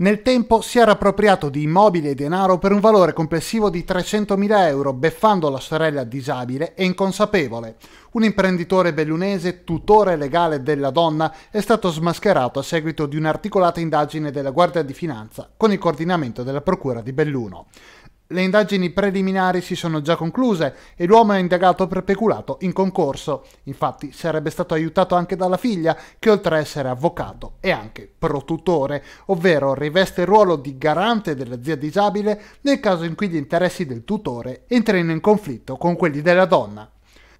Nel tempo si era appropriato di immobili e denaro per un valore complessivo di 300.000 euro, beffando la sorella disabile e inconsapevole. Un imprenditore bellunese, tutore legale della donna, è stato smascherato a seguito di un'articolata indagine della Guardia di Finanza con il coordinamento della Procura di Belluno. Le indagini preliminari si sono già concluse e l'uomo è indagato per peculato in concorso. Infatti sarebbe stato aiutato anche dalla figlia, che oltre a essere avvocato è anche protutore, ovvero riveste il ruolo di garante della zia disabile nel caso in cui gli interessi del tutore entrino in conflitto con quelli della donna.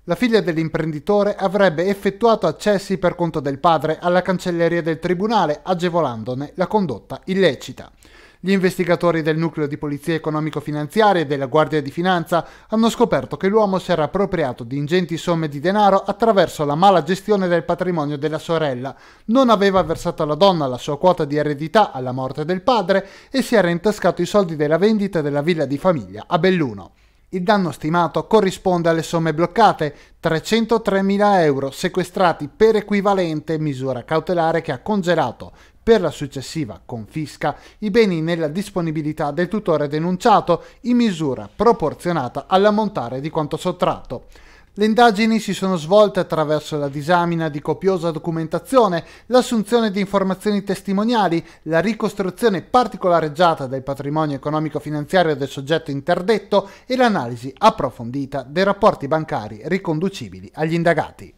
La figlia dell'imprenditore avrebbe effettuato accessi per conto del padre alla cancelleria del tribunale, agevolandone la condotta illecita. Gli investigatori del nucleo di polizia economico-finanziaria e della Guardia di Finanza hanno scoperto che l'uomo si era appropriato di ingenti somme di denaro attraverso la mala gestione del patrimonio della sorella, non aveva versato alla donna la sua quota di eredità alla morte del padre e si era intascato i soldi della vendita della villa di famiglia a Belluno. Il danno stimato corrisponde alle somme bloccate, 303.000 euro sequestrati per equivalente misura cautelare che ha congelato per la successiva confisca i beni nella disponibilità del tutore denunciato in misura proporzionata all'ammontare di quanto sottratto. Le indagini si sono svolte attraverso la disamina di copiosa documentazione, l'assunzione di informazioni testimoniali, la ricostruzione particolareggiata del patrimonio economico-finanziario del soggetto interdetto e l'analisi approfondita dei rapporti bancari riconducibili agli indagati.